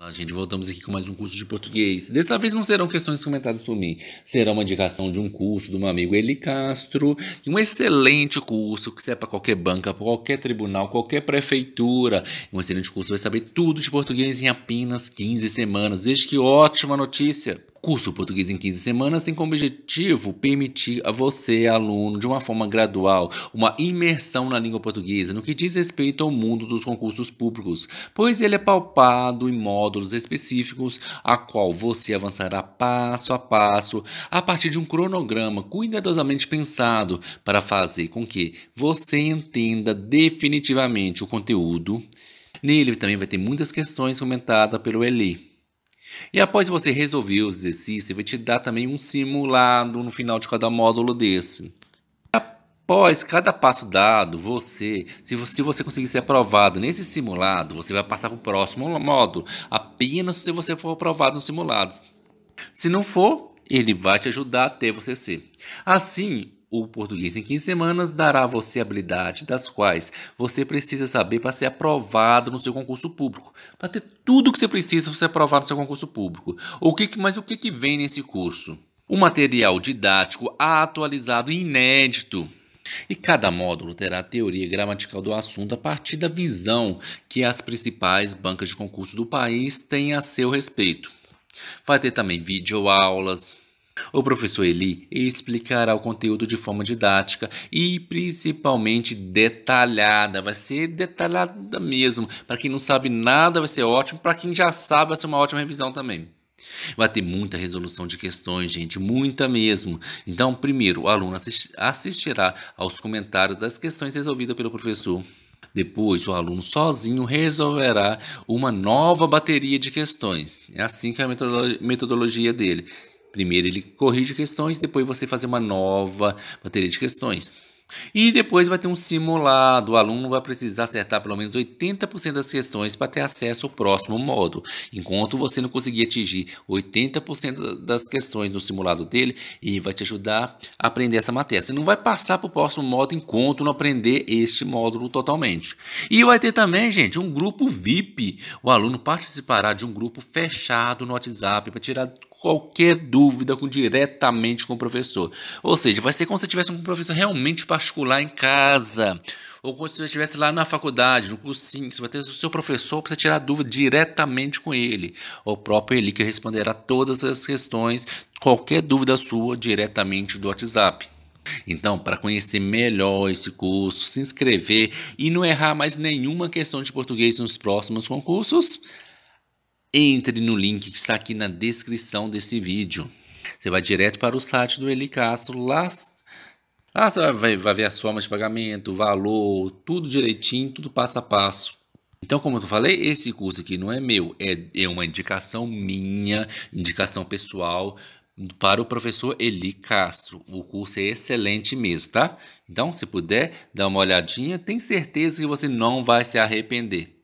Olá, gente. Voltamos aqui com mais um curso de português. Dessa vez não serão questões comentadas por mim. Será uma indicação de um curso do meu amigo Eli Castro. Um excelente curso que serve é para qualquer banca, para qualquer tribunal, qualquer prefeitura. Um excelente curso. Vai saber tudo de português em apenas 15 semanas. Veja que ótima notícia! Curso Português em 15 Semanas tem como objetivo permitir a você, aluno, de uma forma gradual, uma imersão na língua portuguesa no que diz respeito ao mundo dos concursos públicos, pois ele é palpado em módulos específicos, a qual você avançará passo a passo a partir de um cronograma cuidadosamente pensado para fazer com que você entenda definitivamente o conteúdo. Nele também vai ter muitas questões comentadas pelo Eli. E após você resolver os exercícios, ele vai te dar também um simulado no final de cada módulo desse. Após cada passo dado, você, se você, se você conseguir ser aprovado nesse simulado, você vai passar para o próximo módulo, apenas se você for aprovado nos simulados. Se não for, ele vai te ajudar até você ser. Assim, o Português em 15 Semanas dará a você habilidades das quais você precisa saber para ser aprovado no seu concurso público. Para ter tudo o que você precisa para ser aprovado no seu concurso público. O que, mas o que, que vem nesse curso? Um material didático atualizado e inédito. E cada módulo terá a teoria gramatical do assunto a partir da visão que as principais bancas de concurso do país têm a seu respeito. Vai ter também videoaulas, o professor Eli explicará o conteúdo de forma didática e principalmente detalhada. Vai ser detalhada mesmo. Para quem não sabe nada, vai ser ótimo. Para quem já sabe, vai ser uma ótima revisão também. Vai ter muita resolução de questões, gente, muita mesmo. Então, primeiro, o aluno assistirá aos comentários das questões resolvidas pelo professor. Depois, o aluno sozinho resolverá uma nova bateria de questões. É assim que é a metodologia dele. Primeiro ele corrige questões, depois você fazer uma nova bateria de questões. E depois vai ter um simulado. O aluno vai precisar acertar pelo menos 80% das questões para ter acesso ao próximo módulo. Enquanto você não conseguir atingir 80% das questões no simulado dele, ele vai te ajudar a aprender essa matéria. Você não vai passar para o próximo módulo enquanto não aprender este módulo totalmente. E vai ter também, gente, um grupo VIP. O aluno participará de um grupo fechado no WhatsApp para tirar qualquer dúvida com, diretamente com o professor. Ou seja, vai ser como se você tivesse um professor realmente particular em casa. Ou como se você estivesse lá na faculdade, no cursinho, você vai ter o seu professor para tirar dúvida diretamente com ele. O próprio ele que responderá todas as questões, qualquer dúvida sua, diretamente do WhatsApp. Então, para conhecer melhor esse curso, se inscrever e não errar mais nenhuma questão de português nos próximos concursos, entre no link que está aqui na descrição desse vídeo. Você vai direto para o site do Eli Castro, lá, lá você vai, vai ver as formas de pagamento, o valor, tudo direitinho, tudo passo a passo. Então, como eu falei, esse curso aqui não é meu, é, é uma indicação minha, indicação pessoal para o professor Eli Castro. O curso é excelente mesmo, tá? Então, se puder, dá uma olhadinha, tem certeza que você não vai se arrepender.